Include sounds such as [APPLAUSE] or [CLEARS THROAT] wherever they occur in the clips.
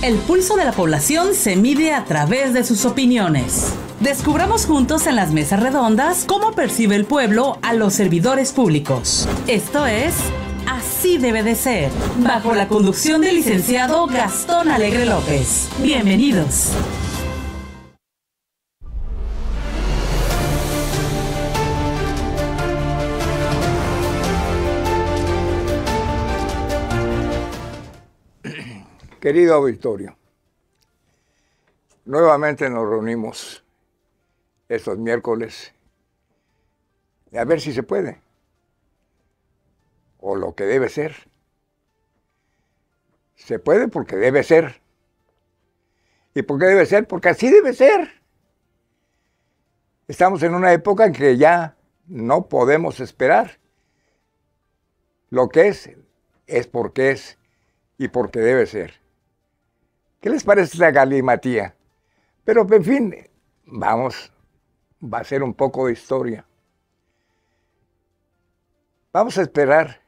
El pulso de la población se mide a través de sus opiniones. Descubramos juntos en las mesas redondas cómo percibe el pueblo a los servidores públicos. Esto es Así debe de ser, bajo la conducción del licenciado Gastón Alegre López. Bienvenidos. Querido auditorio, nuevamente nos reunimos estos miércoles a ver si se puede, o lo que debe ser. Se puede porque debe ser. ¿Y por qué debe ser? Porque así debe ser. Estamos en una época en que ya no podemos esperar. Lo que es, es porque es y porque debe ser. ¿Qué les parece la galimatía? Pero, en fin, vamos, va a ser un poco de historia. Vamos a esperar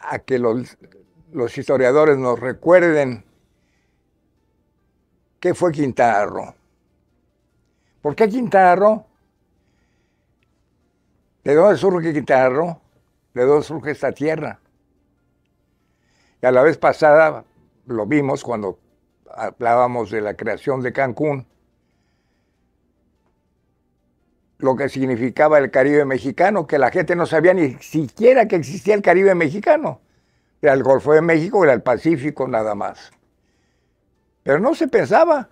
a que los, historiadores nos recuerden qué fue Quintarro. Roo. ¿Por qué Quintana Roo? ¿De dónde surge Quintana Roo? ¿De dónde surge esta tierra? Y a la vez pasada lo vimos cuando hablábamos de la creación de Cancún, lo que significaba el Caribe mexicano, que la gente no sabía ni siquiera que existía el Caribe mexicano. Era el Golfo de México, era el Pacífico nada más. Pero no se pensaba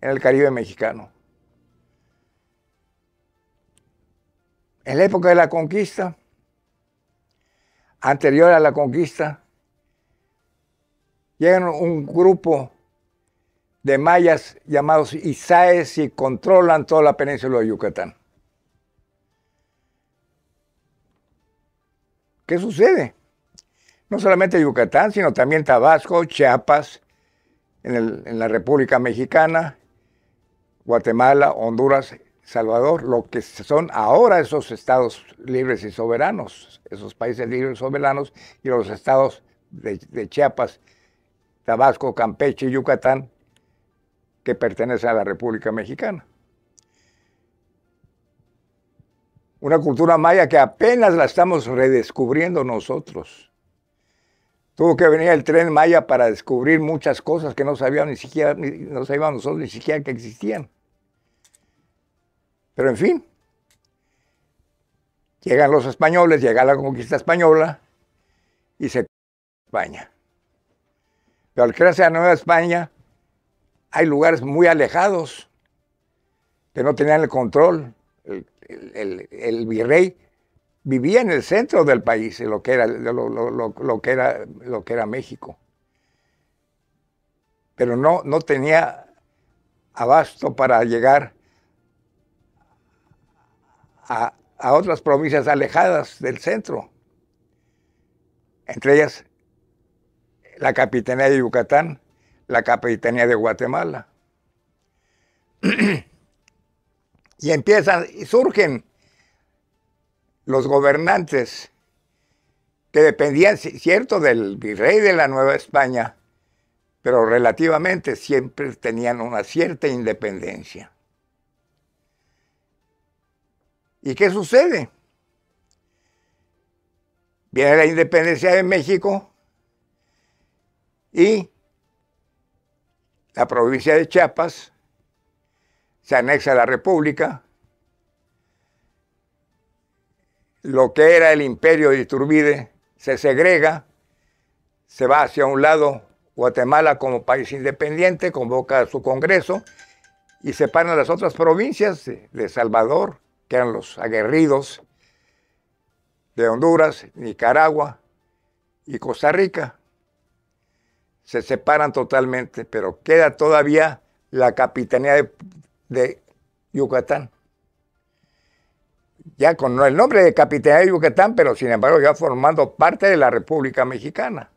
en el Caribe mexicano. En la época de la conquista, anterior a la conquista, llegan un grupo de mayas llamados Isaes y controlan toda la península de Yucatán. ¿Qué sucede? No solamente Yucatán, sino también Tabasco, Chiapas, en, la República Mexicana, Guatemala, Honduras, Salvador, lo que son ahora esos estados libres y soberanos, esos países libres y soberanos y los estados de Chiapas Tabasco, Campeche y Yucatán, que pertenecen a la República Mexicana. Una cultura maya que apenas la estamos redescubriendo nosotros. Tuvo que venir el tren Maya para descubrir muchas cosas que no sabíamos ni siquiera, sabíamos nosotros ni siquiera que existían. Pero en fin, llegan los españoles, llega la conquista española y se España. Pero al crearse la Nueva España, hay lugares muy alejados que no tenían el control. El, virrey vivía en el centro del país, lo que era, lo, que era, lo que era México. Pero no, no tenía abasto para llegar a, a otras provincias alejadas del centro, entre ellas la Capitanía de Yucatán, la Capitanía de Guatemala. [CLEARS THROAT] y empiezan y surgen los gobernantes que dependían, cierto, del virrey de la Nueva España, pero relativamente siempre tenían una cierta independencia. ¿Y qué sucede? Viene la independencia de México y la provincia de Chiapas se anexa a la República. Lo que era el imperio de Iturbide se segrega, se va hacia un lado Guatemala como país independiente, convoca su Congreso y separa las otras provincias de Salvador, que eran los aguerridos, de Honduras, Nicaragua y Costa Rica se separan totalmente, pero queda todavía la capitanía de, Yucatán. Ya con el nombre de capitanía de Yucatán, pero sin embargo ya formando parte de la República Mexicana.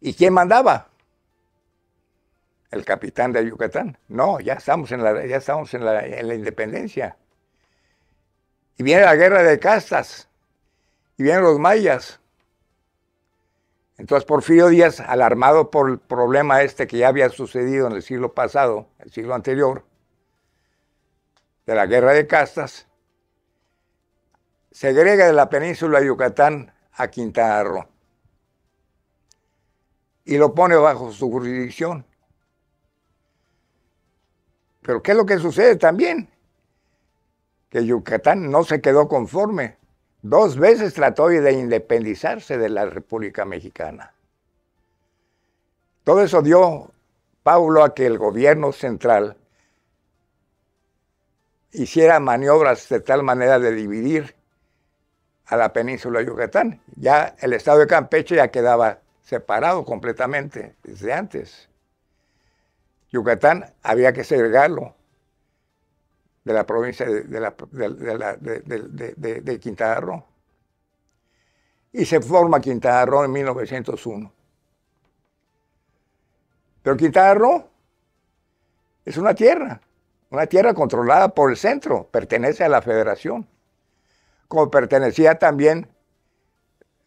¿Y quién mandaba? El capitán de Yucatán. No, ya estamos en la, ya estamos en la, en la independencia. Y viene la guerra de castas y vienen los mayas. Entonces Porfirio Díaz, alarmado por el problema este que ya había sucedido en el siglo pasado, el siglo anterior, de la guerra de castas, segrega de la península de Yucatán a Quintana Roo y lo pone bajo su jurisdicción. Pero ¿qué es lo que sucede también? Que Yucatán no se quedó conforme Dos veces trató de independizarse de la República Mexicana. Todo eso dio Pablo a que el gobierno central hiciera maniobras de tal manera de dividir a la península de Yucatán. Ya el estado de Campeche ya quedaba separado completamente desde antes. Yucatán había que segregarlo de la provincia de, de, Quintana Roo. Y se forma Quintana Roo en 1901. Pero Quintana Roo es una tierra, una tierra controlada por el centro, pertenece a la federación, como pertenecía también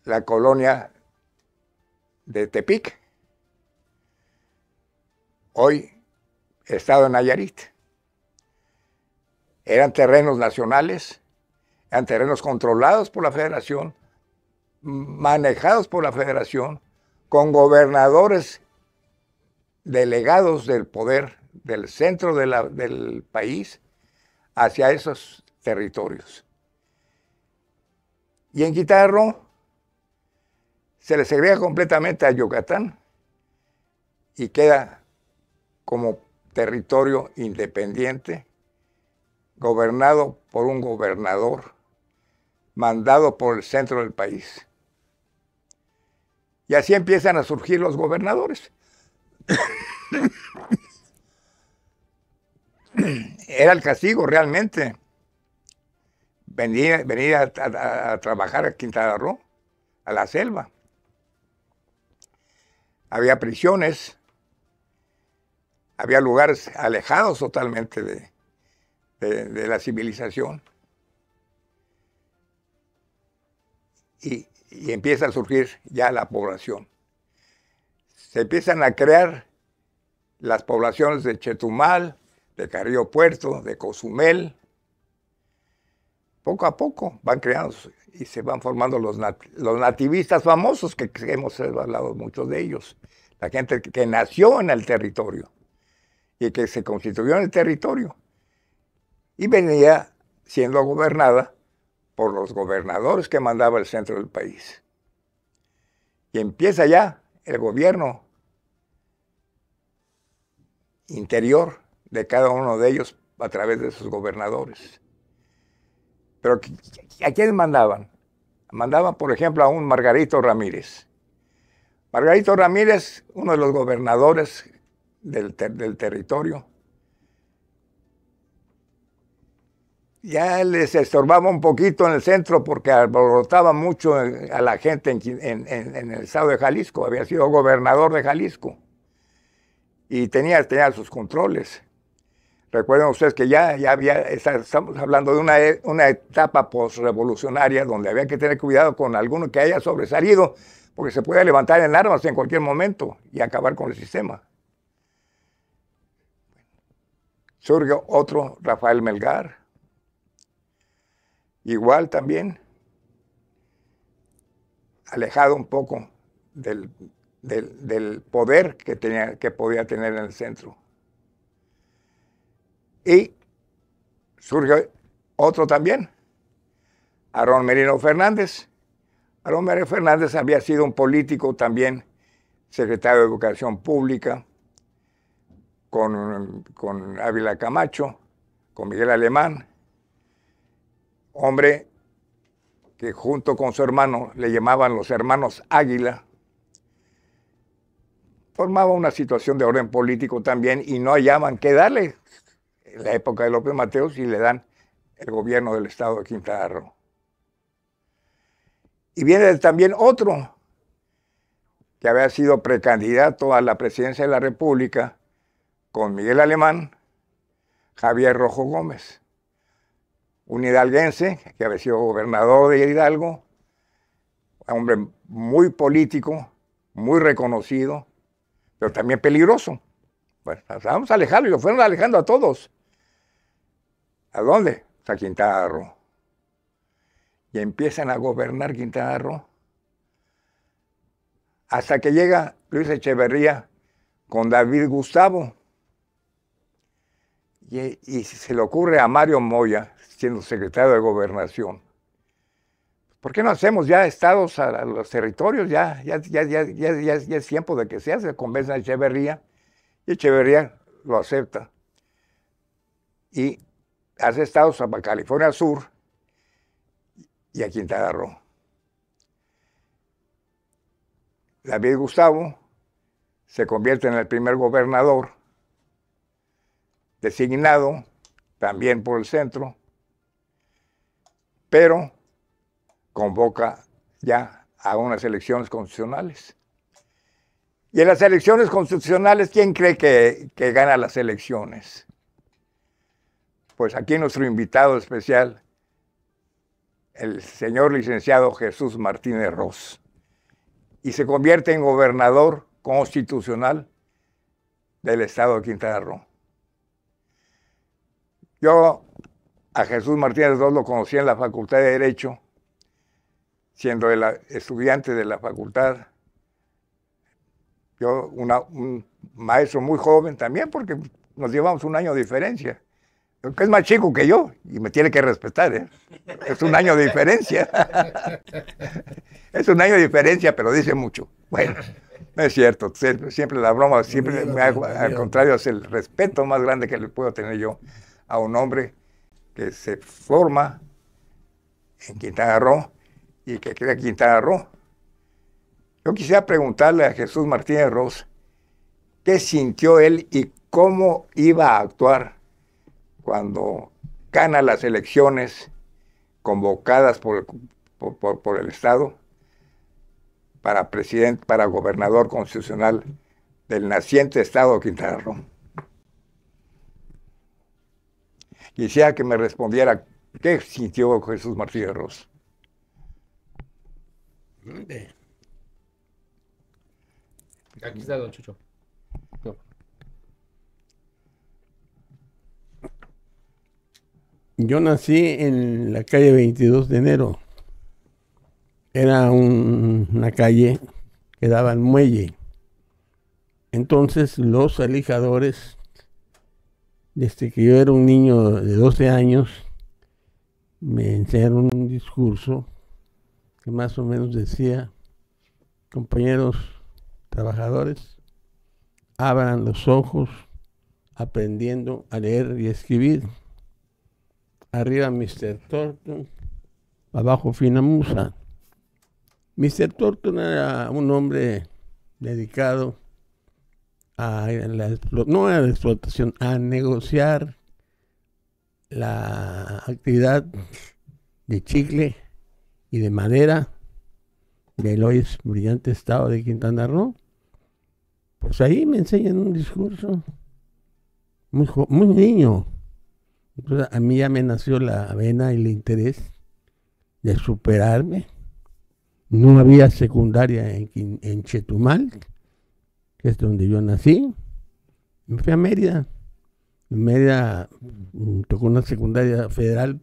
la colonia de Tepic, hoy estado de Nayarit. Eran terrenos nacionales, eran terrenos controlados por la federación, manejados por la federación, con gobernadores delegados del poder del centro del país hacia esos territorios. Y en quitarlo se le segrega completamente a Yucatán y queda como territorio independiente gobernado por un gobernador, mandado por el centro del país. Y así empiezan a surgir los gobernadores. [COUGHS] Era el castigo realmente. Venir, a, a, trabajar a Quintana Roo, a la selva. Había prisiones, había lugares alejados totalmente de, de, la civilización. Y, empieza a surgir ya la población. Se empiezan a crear las poblaciones de Chetumal, de Carrillo Puerto, de Cozumel. Poco a poco van creando y se van formando los, los nativistas famosos, que, hemos hablado muchos de ellos, la gente que nació en el territorio y que se constituyó en el territorio y venía siendo gobernada por los gobernadores que mandaba el centro del país. Y empieza ya el gobierno interior de cada uno de ellos a través de sus gobernadores. Pero ¿a quién mandaban? Mandaban, por ejemplo, a un Margarito Ramírez. Margarito Ramírez, uno de los gobernadores del, del territorio, ya les estorbaba un poquito en el centro porque alborotaba mucho eh, a la gente en, el estado de Jalisco. Había sido gobernador de Jalisco y tenía, tenía sus controles. Recuerden ustedes que ya, ya había, estamos hablando de una, una etapa postrevolucionaria donde había que tener cuidado con alguno que haya sobresalido porque se puede levantar en armas en cualquier momento y acabar con el sistema. Surgió otro, Rafael Melgar Igual también, alejado un poco del, poder que, tenía, que podía tener en el centro. Y surge otro también, Aarón Merino Fernández. Aarón Merino Fernández había sido un político también, secretario de Educación Pública, con Ávila Camacho, con Miguel Alemán, hombre que junto con su hermano le llamaban los hermanos Águila, formaba una situación de orden político también y no hallaban qué darle en la época de López Mateos y le dan el gobierno del estado de Quintana Roo. Y viene también otro que había sido precandidato a la presidencia de la República con Miguel Alemán, Javier Rojo Gómez un hidalguense que había sido gobernador de Hidalgo, hombre muy político, muy reconocido, pero también peligroso. Bueno, vamos a alejarlo y lo fueron alejando a todos. ¿A dónde? A Quintana Roo. Y empiezan a gobernar Quintana Roo hasta que llega Luis Echeverría con David Gustavo. Y, y, se le ocurre a Mario Moya, siendo secretario de gobernación. ¿Por qué no hacemos ya estados a, los territorios? Ya, ya, es tiempo de que se hace, convence a Echeverría y Echeverría lo acepta. Y hace estados a California Sur y a Quintana Roo. David Gustavo se convierte en el primer gobernador designado también por el centro pero convoca ya a unas elecciones constitucionales. Y en las elecciones constitucionales, ¿quién cree que, gana las elecciones? Pues aquí nuestro invitado especial, el señor licenciado Jesús Martínez Ross, y se convierte en gobernador constitucional del estado de Quintana Roo. Yo a Jesús Martínez II lo conocí en la Facultad de Derecho, siendo el estudiante de la facultad. Yo, un maestro muy joven también, porque nos llevamos un año de diferencia. Que es más chico que yo y me tiene que respetar. ¿eh? Es un año de diferencia. [LAUGHS] es un año de diferencia, pero dice mucho. Bueno, no es cierto. Siempre, la broma, siempre al contrario, es el respeto más grande que le puedo tener yo a un hombre que se forma en Quintana Roo y que crea Quintana Roo. Yo quisiera preguntarle a Jesús Martínez Ross qué sintió él y cómo iba a actuar cuando gana las elecciones convocadas por, por el Estado para, presidente, para gobernador constitucional del naciente Estado de Quintana Roo. Quisiera que me respondiera, ¿qué sintió Jesús Martí de Aquí está Don Chucho. Yo nací en la calle 22 de enero. Era una calle que daba al muelle. Entonces los alijadores desde que yo era un niño de 12 años, me enseñaron un discurso que más o menos decía, compañeros trabajadores, abran los ojos aprendiendo a leer y escribir. Arriba Mr. Thornton, abajo Fina Musa. Mr. Thornton era un hombre dedicado a la, no a la explotación, a negociar la actividad de chicle y de madera del hoy brillante estado de Quintana Roo, pues ahí me enseñan un discurso muy, muy niño. Entonces a mí ya me nació la vena y el interés de superarme. No había secundaria en, en Chetumal, que es donde yo nací, me fui a Mérida. En Mérida mm, tocó una secundaria federal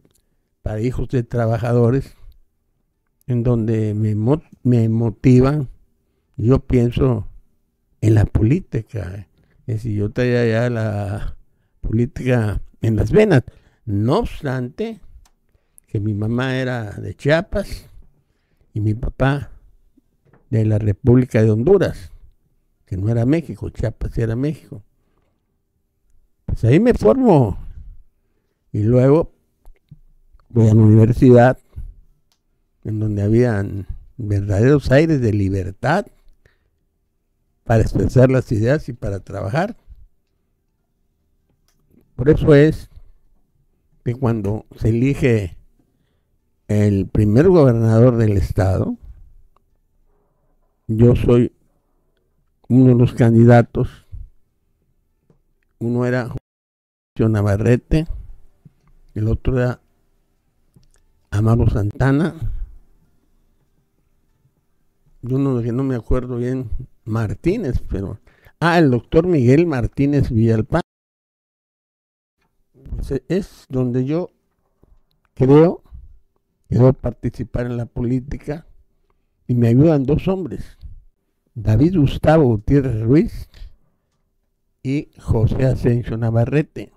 para hijos de trabajadores, en donde me, me motivan, yo pienso en la política. Es decir, yo traía ya la política en las venas. No obstante, que mi mamá era de Chiapas y mi papá de la República de Honduras que no era México, Chiapas era México. Pues ahí me formo. Y luego voy a la universidad, en donde habían verdaderos aires de libertad para expresar las ideas y para trabajar. Por eso es que cuando se elige el primer gobernador del estado, yo soy uno de los candidatos, uno era Juan Navarrete, el otro era Amaro Santana, yo no, no me acuerdo bien, Martínez, pero... Ah, el doctor Miguel Martínez Villalpán. Pues, eh, es donde yo creo que debo participar en la política y me ayudan dos hombres, David Gustavo Gutiérrez Ruiz y José Asensio Navarrete.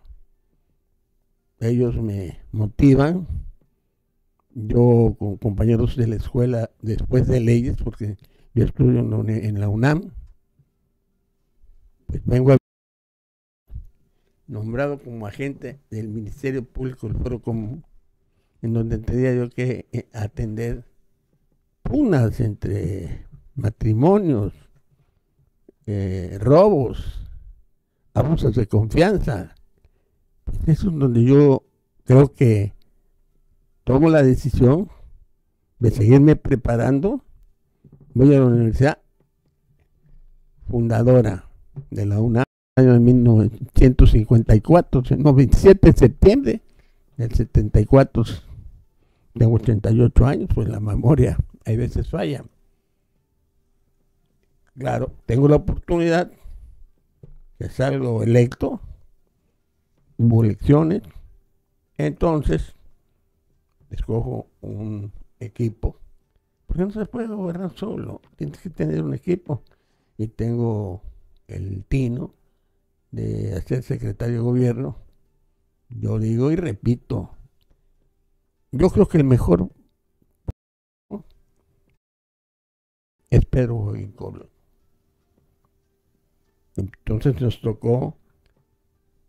Ellos me motivan. Yo con compañeros de la escuela después de leyes, porque yo estudio en la UNAM, pues vengo a nombrado como agente del Ministerio Público del Foro Común, en donde tendría yo que eh, atender unas entre matrimonios, eh, robos, abusos de confianza. Eso este es donde yo creo que tomo la decisión de seguirme preparando. Voy a la universidad fundadora de la UNA año de 1954, no, 27 de septiembre del 74, tengo 88 años, pues la memoria hay veces falla claro, tengo la oportunidad que salgo electo, hubo elecciones, entonces escojo un equipo, porque no se puede gobernar solo, tienes que tener un equipo. Y tengo el tino de hacer secretario de gobierno. Yo digo y repito, yo creo que el mejor es Pedro Joaquín entonces nos tocó,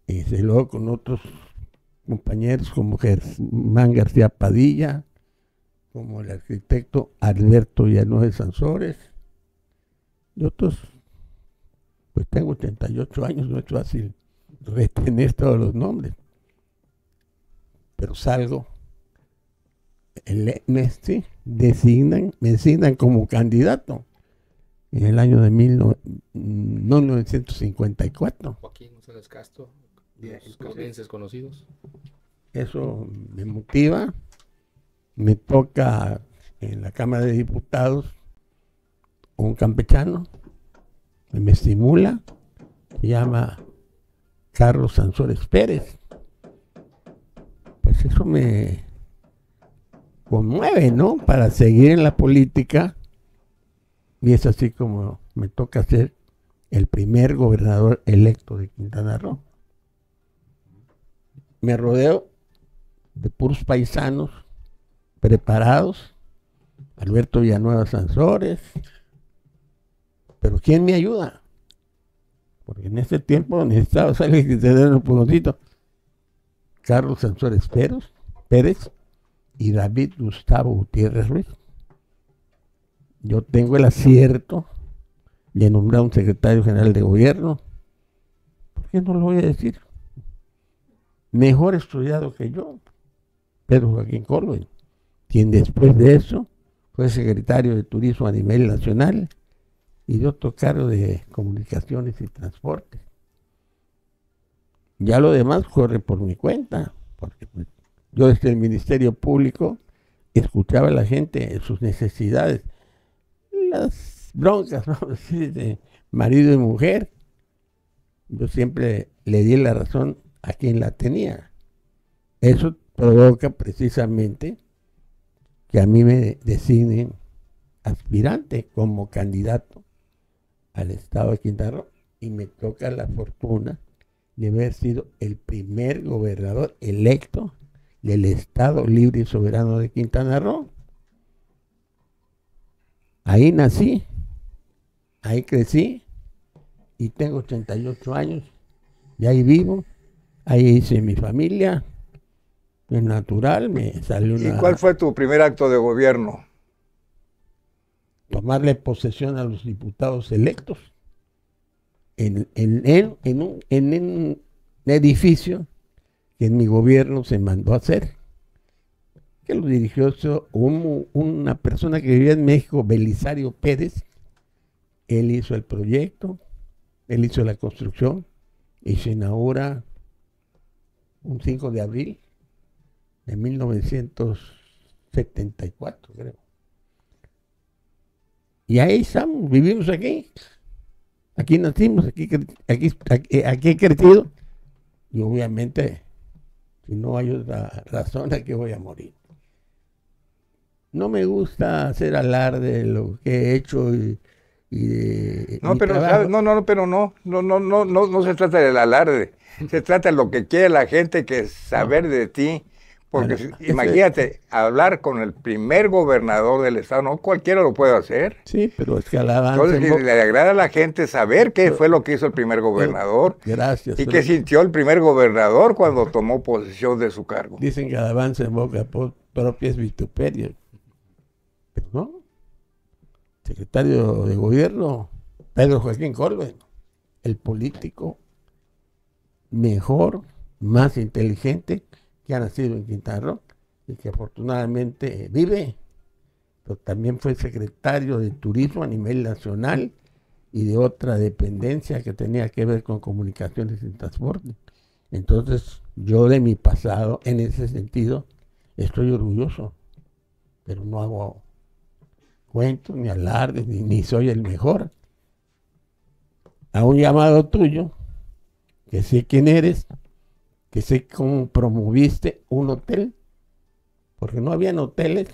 este, y luego con otros compañeros como Germán García Padilla, como el arquitecto Alberto Villanueva Sansores, y otros, pues tengo 88 años, no es fácil retener todos los nombres, pero salgo. El, designan, me designan como candidato en el año de 1954. Joaquín González Castro, de sus conocidos. Eso me motiva. Me toca en la Cámara de Diputados un campechano me estimula. Se llama Carlos Sansores Pérez. Pues eso me conmueve, ¿no? Para seguir en la política y es así como me toca ser el primer gobernador electo de Quintana Roo. Me rodeo de puros paisanos preparados, Alberto Villanueva Sansores, pero ¿quién me ayuda? Porque en ese tiempo necesitaba salir y tener un puntito Carlos Sansores Pérez y David Gustavo Gutiérrez Ruiz yo tengo el acierto de nombrar un secretario general de gobierno, ¿por qué no lo voy a decir? Mejor estudiado que yo, Pedro Joaquín Colwell, quien después de eso fue secretario de Turismo a nivel nacional y yo tocaro de Comunicaciones y Transporte. Ya lo demás corre por mi cuenta, porque pues, yo desde el Ministerio Público escuchaba a la gente sus necesidades las broncas, [LAUGHS] de marido y mujer, yo siempre le di la razón a quien la tenía. Eso provoca precisamente que a mí me designen aspirante como candidato al Estado de Quintana Roo y me toca la fortuna de haber sido el primer gobernador electo del Estado Libre y Soberano de Quintana Roo. Ahí nací, ahí crecí y tengo 88 años y ahí vivo, ahí hice mi familia, es natural, me salió una... ¿Y cuál fue tu primer acto de gobierno? Tomarle posesión a los diputados electos en, en, un, un edificio que en mi gobierno se mandó a hacer lo dirigió una persona que vivía en México, Belisario Pérez. Él hizo el proyecto, él hizo la construcción y se inaugura un 5 de abril de 1974, creo. Y ahí estamos, vivimos aquí. Aquí nacimos, aquí, aquí, aquí, aquí he crecido. Y obviamente, si no hay otra razón, que voy a morir no me gusta hacer alarde de lo que he hecho y, no pero no, no no pero no no no no no no se trata del alarde se trata de lo que quiere la gente que es saber de ti porque imagínate hablar con el primer gobernador del estado no cualquiera lo puede hacer sí pero es que entonces le agrada a la gente saber qué fue lo que hizo el primer gobernador gracias y qué sintió el primer gobernador cuando tomó posesión de su cargo dicen que avance en boca propia es Secretario de Gobierno, Pedro Joaquín Corben, el político mejor, más inteligente que ha nacido en Quintana Roo y que afortunadamente vive, pero también fue secretario de Turismo a nivel nacional y de otra dependencia que tenía que ver con comunicaciones y transporte. Entonces, yo de mi pasado, en ese sentido, estoy orgulloso, pero no hago cuento, ni alarde, ni, soy el mejor. A un llamado tuyo, que sé quién eres, que sé cómo promoviste un hotel, porque no habían hoteles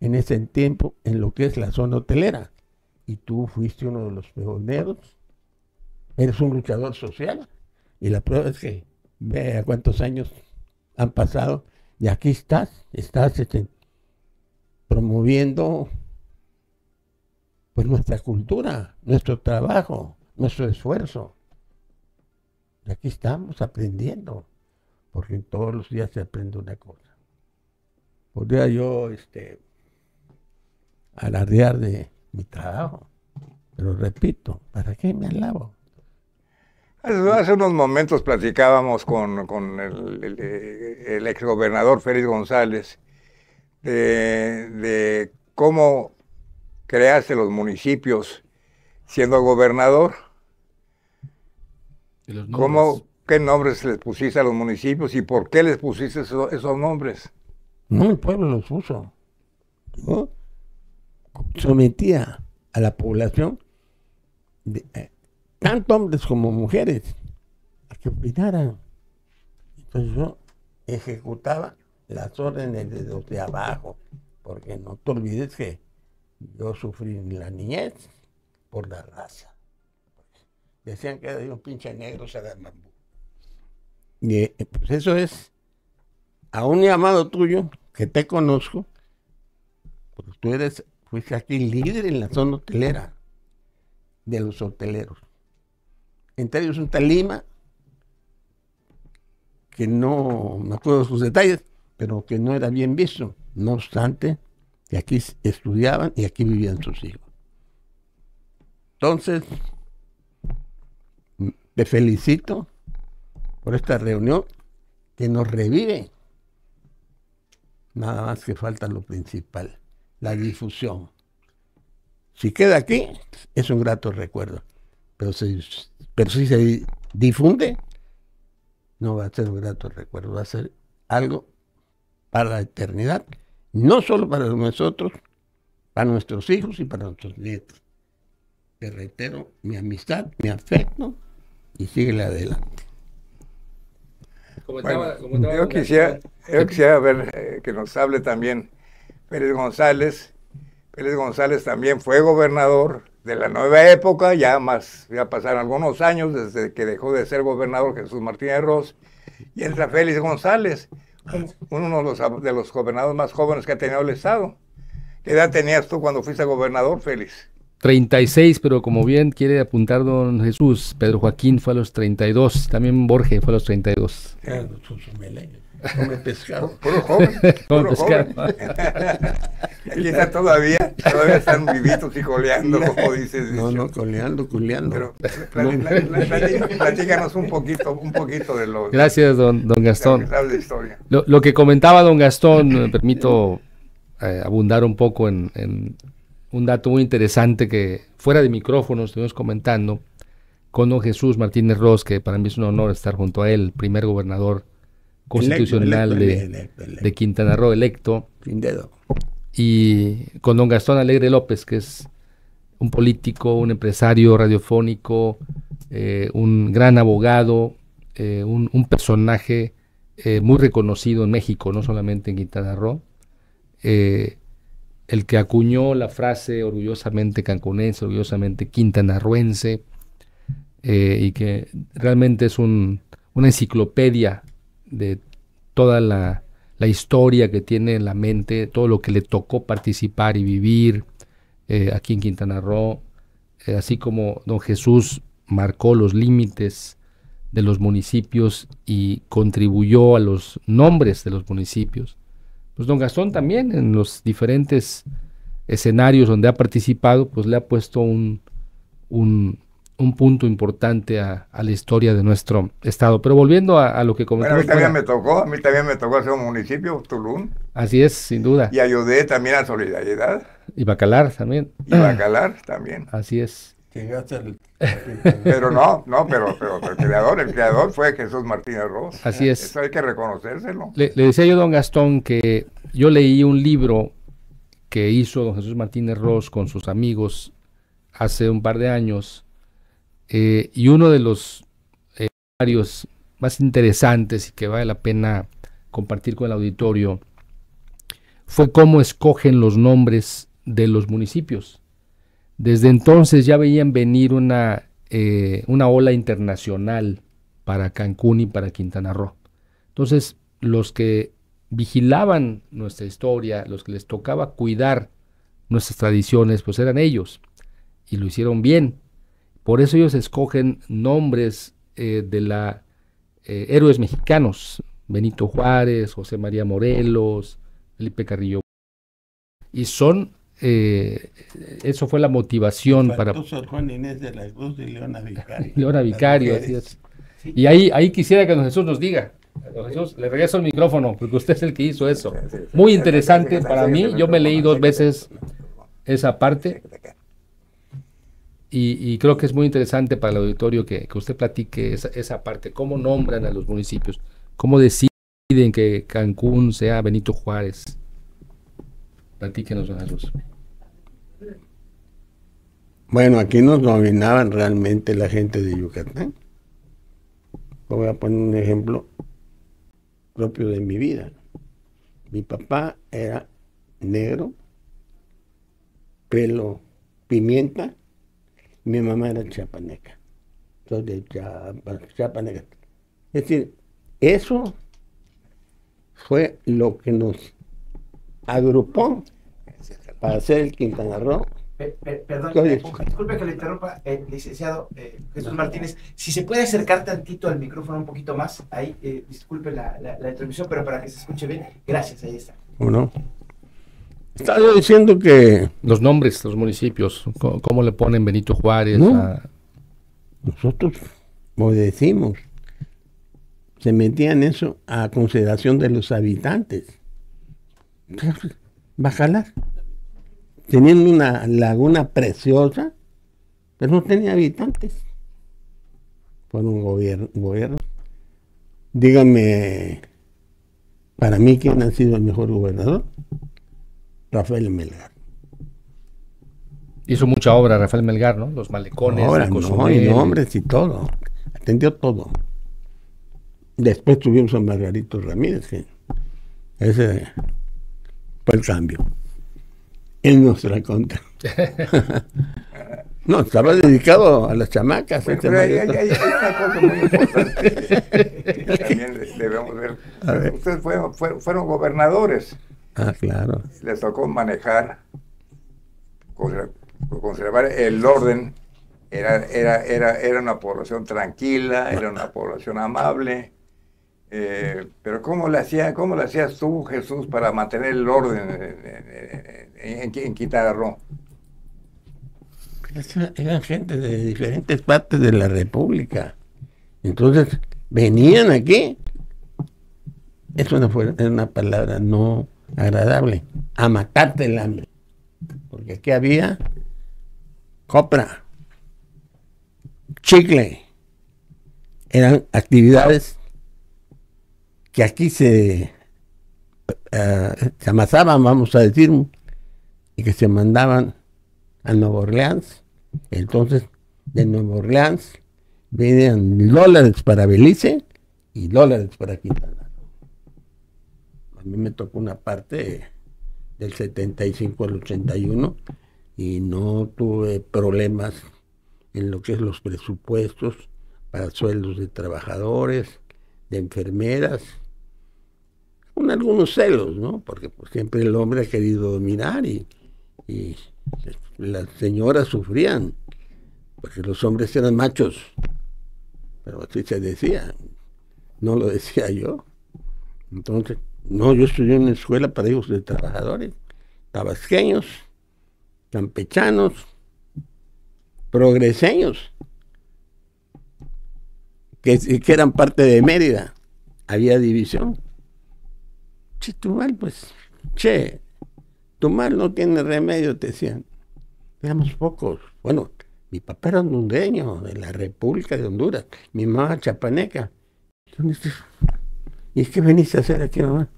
en ese tiempo en lo que es la zona hotelera. Y tú fuiste uno de los negros Eres un luchador social. Y la prueba es que vea cuántos años han pasado y aquí estás, estás promoviendo pues nuestra cultura, nuestro trabajo, nuestro esfuerzo. Y aquí estamos aprendiendo, porque todos los días se aprende una cosa. Podría yo este, alardear de mi trabajo, pero repito, ¿para qué me alabo? Hace unos momentos platicábamos con, el, el exgobernador Félix González de, cómo crearse los municipios siendo gobernador. ¿Qué nombres les pusiste a los municipios y por qué les pusiste esos nombres? No, el pueblo los puso. Sometía a la población, de, eh, tanto hombres como mujeres, a que opinaran. Entonces yo ejecutaba las órdenes de los de abajo, porque no te olvides que yo sufrí en la niñez por la raza. Decían que era un pinche negro se bambú. Y eh, pues eso es a un llamado tuyo, que te conozco, porque tú eres, fuiste aquí líder en la zona hotelera, de los hoteleros. Entre ellos un Talima, que no me acuerdo sus detalles, pero que no era bien visto. No obstante, que aquí estudiaban y aquí vivían sus hijos. Entonces, mm, te felicito por esta reunión que nos revive. Nada más que falta lo principal, la difusión. Si queda aquí, es un grato recuerdo. Pero si, pero si se difunde, no va a ser un grato recuerdo, va a ser algo para la eternidad, no solo para nosotros, para nuestros hijos y para nuestros nietos. Te reitero mi amistad, mi afecto y sigue adelante. yo, quisiera, ver eh, que nos hable también Félix González. Félix González también fue gobernador de la nueva época, ya más, ya pasaron algunos años desde que dejó de ser gobernador Jesús Martínez Ross, y entra Félix González uno de los, de gobernados más jóvenes que ha tenido el Estado. ¿Qué edad tenías tú cuando fuiste gobernador, Félix? 36, pero como bien quiere apuntar don Jesús, Pedro Joaquín fue a los 32, también Borges fue a los 32. Claro, me pescado, puro joven. [LAUGHS] Puro joven. Aquí está todavía, todavía están vivitos y coleando, como dices. No, no, coleando, coleando. Pero platícanos un poquito, un poquito de lo. Gracias, don, don Gastón. Lo, lo, que comentaba don Gastón, me permito eh, abundar un poco en un dato muy interesante que fuera de micrófono estuvimos comentando con don Jesús Martínez Ross, que para mí es un honor estar junto a él, primer gobernador constitucional de, Quintana Roo electo. dedo. Y con don Gastón Alegre López, que es un político, un empresario radiofónico, eh, un gran abogado, eh, un, personaje eh, muy reconocido en México, no solamente en Quintana Roo el que acuñó la frase orgullosamente cancunense, orgullosamente quintanarruense, eh, y que realmente es una enciclopedia de toda la, historia que tiene en la mente, todo lo que le tocó participar y vivir eh, aquí en Quintana Roo, eh, así como don Jesús marcó los límites de los municipios y contribuyó a los nombres de los municipios pues don Gastón también en los diferentes escenarios donde ha participado, pues le ha puesto un, un, punto importante a, la historia de nuestro estado. Pero volviendo a, lo que comentaba. a mí también me tocó, a mí también me tocó hacer un municipio, Tulum. Así es, sin duda. Y ayudé también a Solidaridad. Y Bacalar también. Y Bacalar también. Así es. [LAUGHS] pero no, no, pero, el creador, el creador fue Jesús Martínez Ross. Así es. Eso hay que reconocérselo. Le, decía yo a don Gastón que yo leí un libro que hizo don Jesús Martínez Ross con sus amigos hace un par de años, eh, y uno de los eh, varios más interesantes y que vale la pena compartir con el auditorio fue cómo escogen los nombres de los municipios. Desde entonces ya veían venir una, eh, una ola internacional para Cancún y para Quintana Roo. Entonces, los que vigilaban nuestra historia, los que les tocaba cuidar nuestras tradiciones, pues eran ellos. Y lo hicieron bien. Por eso ellos escogen nombres eh, de la eh, héroes mexicanos. Benito Juárez, José María Morelos, Felipe Carrillo. Y son eh, eso fue la motivación para... Sor Juan de la y Leona Vicario. [LAUGHS] Y ahí, ahí quisiera que Jesús nos diga. le regreso el micrófono, porque usted es el que hizo eso. Muy interesante para mí. Yo me leí dos veces esa parte. Y, creo que es muy interesante para el auditorio que, usted platique esa, esa, parte, cómo nombran a los municipios, cómo deciden que Cancún sea Benito Juárez. Platíquenos, don Jesús. Bueno, aquí nos dominaban realmente la gente de Yucatán. Voy a poner un ejemplo propio de mi vida. Mi papá era negro, pelo pimienta, mi mamá era chiapaneca. Entonces, chiapaneca. Es decir, eso fue lo que nos agrupó para hacer el Quintana Roo perdón, disculpe que le interrumpa, eh, licenciado eh, Jesús Martínez. Si se puede acercar tantito al micrófono un poquito más, ahí, eh, disculpe la, la, pero para que se escuche bien. Gracias, ahí está. Bueno. Estaba yo diciendo que... Los nombres los municipios, ¿cómo, le ponen Benito Juárez? a... Nosotros obedecimos. Se metían eso a consideración de los habitantes. Bajalar teniendo una laguna preciosa, pero pues no tenía habitantes. Por un Gobierno. Dígame, para mí, ¿quién ha sido el mejor gobernador? Rafael Melgar. Hizo mucha obra Rafael Melgar, ¿no? Los malecones. los no, y y todo. Atendió todo. Después tuvimos a Margarito Ramírez, que ese fue el cambio en nuestra contra. [LAUGHS] no, estaba dedicado a las chamacas. Bueno, este hay, una cosa muy importante que [LAUGHS] también debemos ver. ver. Ustedes fueron, fueron, gobernadores. Ah, claro. Les tocó manejar, conservar el orden. Era, era, era, era una población tranquila, era una población amable eh, pero ¿cómo lo, hacía, ¿cómo le hacías tú, Jesús, para mantener el orden en, en, en Quintana eran gente de diferentes partes de la República. Entonces, venían aquí. Eso no fue, una palabra no agradable. A matarte el hambre. Porque aquí había copra, chicle. Eran actividades que aquí eh, se amasaban, vamos a decir, y que se mandaban a Nueva Orleans. Entonces, de Nueva Orleans venían dólares para Belice y dólares para Quintana. A mí me tocó una parte del 75 al 81 y no tuve problemas en lo que es los presupuestos para sueldos de trabajadores, de enfermeras, con algunos celos, ¿no? Porque pues, siempre el hombre ha querido dominar y, las señoras sufrían, porque los hombres eran machos. Pero así se decía, no lo [LAUGHS] decía yo. Entonces, no, yo estudié en una escuela para hijos de trabajadores, tabasqueños, campechanos, progreseños, que eran parte de Mérida. Había división. Che, tu mal, pues, che, tu mal no tiene remedio, te decían. Éramos pocos. Bueno, mi papá era hondureño, de la República de Honduras. Mi mamá chapaneca. Y ¿y qué veniste a hacer aquí, mamá?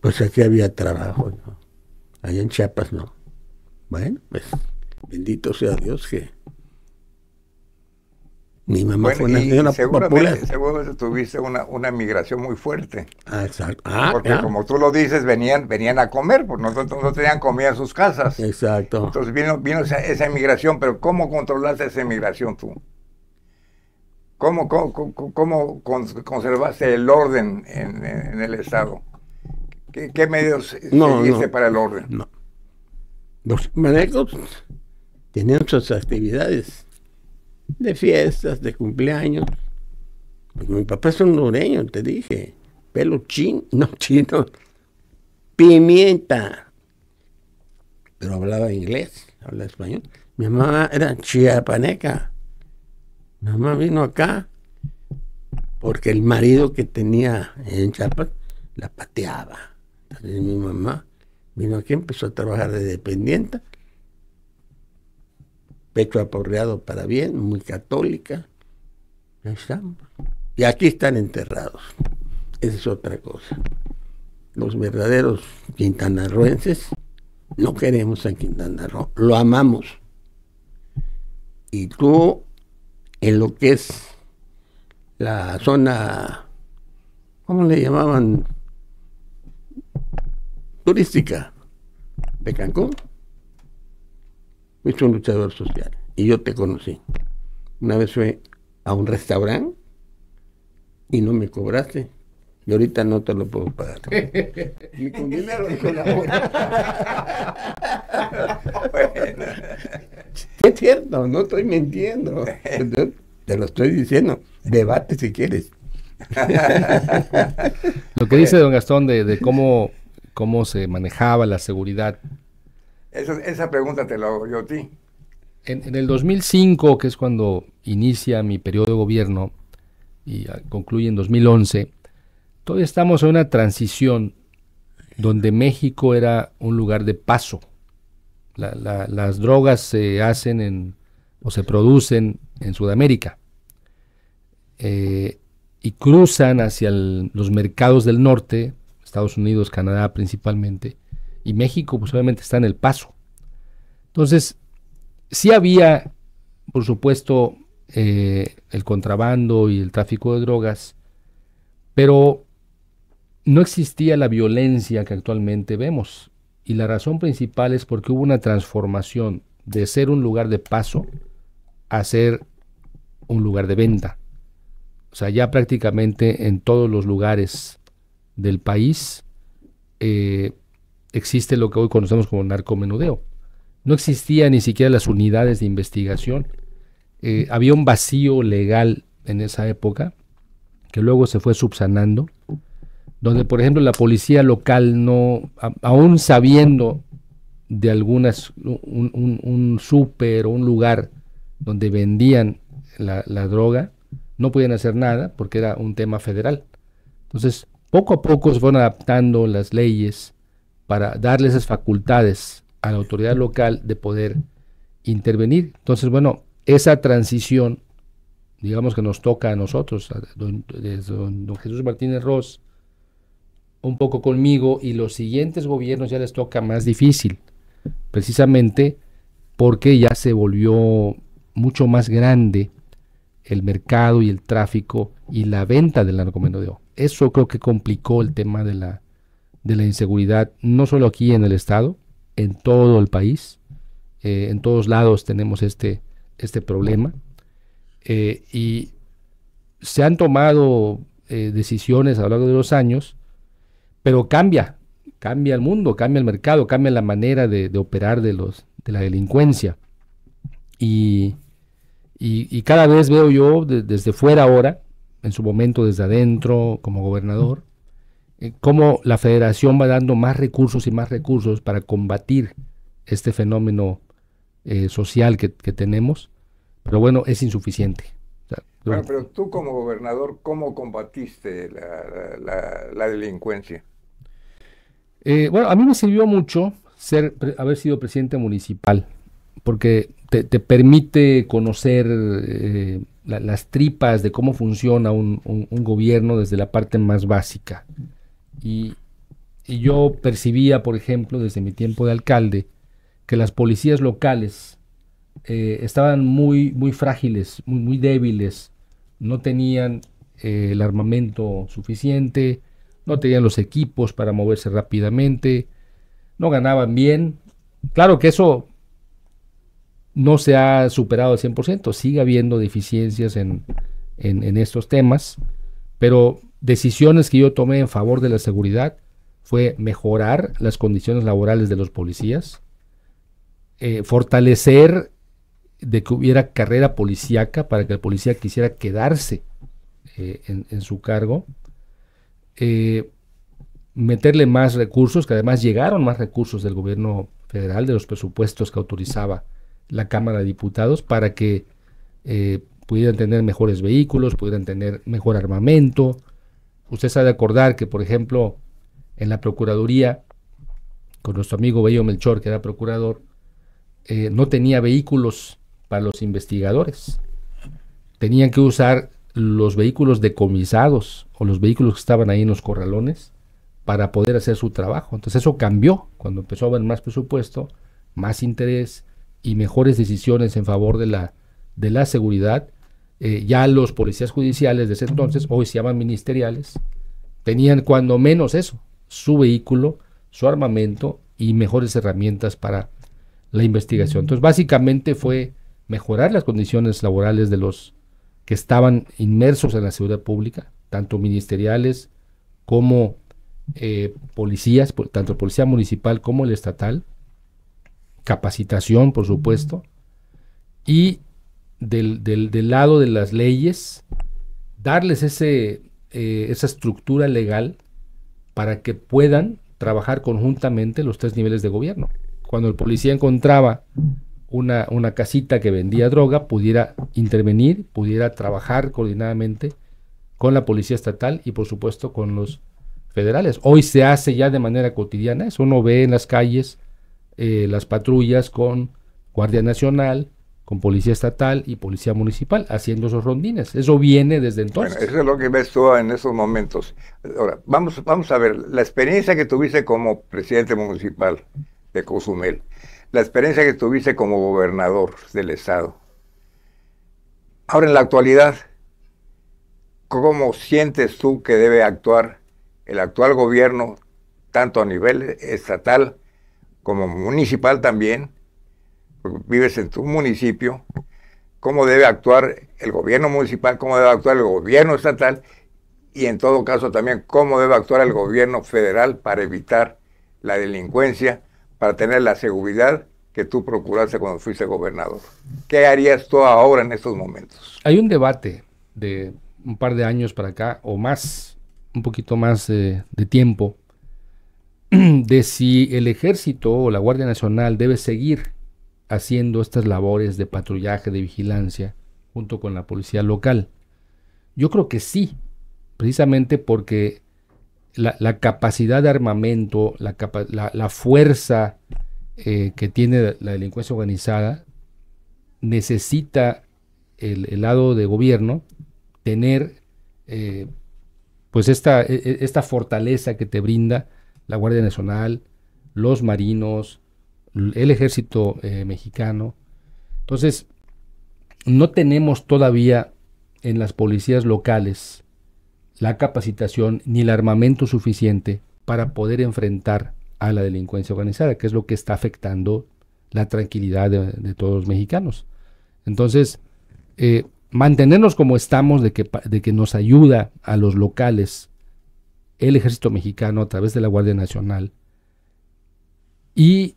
Pues aquí había trabajo, Allá en Chiapas no. Bueno, pues, bendito sea Dios que mi mamá fue una, seguramente, tuviste una, una, muy fuerte. Ah, exacto. Ah, porque como tú lo dices, venían, venían a comer, porque nosotros no tenían comida en sus casas. Exacto. Entonces vino, vino esa, esa pero ¿cómo controlaste esa inmigración tú? ¿Cómo, cómo, cómo conservaste el orden en, el Estado? ¿Qué, medios no, para el orden? No. Los manejos tenían sus actividades de fiestas, de cumpleaños. Pues mi papá es hondureño, te dije. Pelo chino, [LAUGHS] no chino, pimienta. Pero hablaba inglés, hablaba español. Mi mamá era chiapaneca. Mi mamá vino acá porque el marido que tenía en Chiapas la pateaba. Entonces mi mamá vino aquí, empezó a trabajar de dependiente pecho aporreado para bien, muy católica. Y aquí están enterrados. Esa es otra cosa. Los verdaderos quintanarroenses no queremos a Quintana Roo, lo amamos. Y tú, en lo que es la zona, ¿cómo le llamaban? Turística de Cancún, fuiste un luchador social y yo te conocí. Una vez fui a un restaurante y no me cobraste. Y ahorita no te lo puedo pagar. Ni [LAUGHS] con dinero ni con la [LAUGHS] bueno. Es cierto, no estoy mintiendo. Te lo estoy diciendo. Debate si quieres. [LAUGHS] lo que dice don Gastón de, cómo, cómo se manejaba la seguridad esa, pregunta te la hago a ti. En, el 2005, que es cuando inicia mi periodo de gobierno y concluye en 2011, todavía estamos en una transición donde México era un lugar de paso. las drogas se hacen o se producen en Sudamérica eh, y cruzan hacia los mercados del norte, Estados Unidos, Canadá principalmente, y México pues obviamente está en el paso. Entonces, sí había, por supuesto, eh, el contrabando y el tráfico de drogas, pero no existía la violencia que actualmente vemos. Y la razón principal es porque hubo una transformación de ser un lugar de paso a ser un lugar de venta. O sea, ya prácticamente en todos los lugares del país eh, existe lo que hoy conocemos como narcomenudeo. No existían ni siquiera las unidades de investigación. Eh, había un vacío legal en esa época que luego se fue subsanando, donde por ejemplo la policía local no, aún sabiendo de algunas, un, súper o un lugar donde vendían la, la, droga, no podían hacer nada porque era un tema federal. Entonces, poco a poco se fueron adaptando las leyes para darles esas facultades a la autoridad local de poder intervenir. Entonces, bueno, esa transición, digamos que nos toca a nosotros, a don, Jesús Martínez Ross, un poco conmigo, y los siguientes gobiernos ya les toca más difícil, precisamente porque ya se volvió mucho más grande el mercado y el tráfico y la venta del O. Eso creo que complicó el tema de la de la inseguridad, no solo aquí en el Estado, en todo el país. Eh, en todos lados tenemos este, este problema. Eh, y se han tomado eh, decisiones a lo largo de los años, pero cambia, cambia el mundo, cambia el mercado, cambia la manera de, operar de, los, de la delincuencia. Y, cada vez veo yo desde fuera ahora, en su momento desde adentro como gobernador, eh, cómo la federación va dando más recursos y más recursos para combatir este fenómeno eh, social que, tenemos, pero bueno, es insuficiente. pero tú como gobernador, ¿cómo combatiste la, delincuencia? Eh, bueno, a mí me sirvió mucho ser, haber sido presidente municipal, porque te, permite conocer las tripas de cómo funciona un, gobierno desde la parte más básica. Y, yo percibía, por ejemplo, desde mi tiempo de alcalde, que las policías locales eh, estaban muy, muy frágiles, muy, débiles, no tenían eh, el armamento suficiente, no tenían los equipos para moverse rápidamente, no ganaban bien. Claro que eso no se ha superado al 100%, sigue habiendo deficiencias en, en, en estos temas, pero decisiones que yo tomé en favor de la seguridad fue mejorar las condiciones laborales de los policías, eh, fortalecer de que hubiera carrera policíaca para que el policía quisiera quedarse eh, en, su cargo, eh, meterle más recursos, que además llegaron más recursos del gobierno federal, de los presupuestos que autorizaba la Cámara de Diputados, para que pudieran tener mejores vehículos, pudieran tener mejor armamento, Usted sabe acordar que, por ejemplo, en la Procuraduría, con nuestro amigo Bello Melchor, que era procurador, eh, no tenía vehículos para los investigadores. Tenían que usar los vehículos decomisados o los vehículos que estaban ahí en los corralones para poder hacer su trabajo. Entonces eso cambió cuando empezó a haber más presupuesto, más interés y mejores decisiones en favor de la, de la seguridad eh, ya los policías judiciales de ese entonces, hoy se llaman ministeriales, tenían cuando menos eso, su vehículo, su armamento y mejores herramientas para la investigación. Entonces, básicamente fue mejorar las condiciones laborales de los que estaban inmersos en la seguridad pública, tanto ministeriales como eh, policías, tanto policía municipal como el estatal, capacitación, por supuesto, y del, del, lado de las leyes, darles ese, eh, esa estructura legal para que puedan trabajar conjuntamente los tres niveles de gobierno. Cuando el policía encontraba una, casita que vendía droga, pudiera intervenir, pudiera trabajar coordinadamente con la policía estatal y por supuesto con los federales. Hoy se hace ya de manera cotidiana eso, uno ve en las calles eh, las patrullas con Guardia Nacional, con policía estatal y policía municipal haciendo esos rondines. Eso viene desde entonces. eso es lo que ves tú en esos momentos. Ahora, vamos, vamos a ver, la experiencia que tuviste como presidente municipal de Cozumel, la experiencia que tuviste como gobernador del estado. Ahora en la actualidad, ¿cómo sientes tú que debe actuar el actual gobierno, tanto a nivel estatal como municipal también? vives en tu municipio, cómo debe actuar el gobierno municipal, cómo debe actuar el gobierno estatal y en todo caso también cómo debe actuar el gobierno federal para evitar la delincuencia, para tener la seguridad que tú procuraste cuando fuiste gobernador. ¿Qué harías tú ahora en estos momentos? Hay un debate de un par de años para acá o más, un poquito más de, eh, de tiempo, [CLEARS THROAT] de si el ejército o la Guardia Nacional debe seguir haciendo estas labores de patrullaje, de vigilancia, junto con la policía local? Yo creo que sí, precisamente porque la, capacidad de armamento, la, fuerza eh, que tiene la delincuencia organizada, necesita el, lado de gobierno tener eh, pues e, e, esta fortaleza que te brinda la Guardia Nacional, los marinos, el ejército eh, mexicano. Entonces, no tenemos todavía en las policías locales la capacitación ni el armamento suficiente para poder enfrentar a la delincuencia organizada, que es lo que está afectando la tranquilidad de, todos los mexicanos. Entonces, eh, mantenernos como estamos, de que, de que nos ayuda a los locales el ejército mexicano a través de la Guardia Nacional y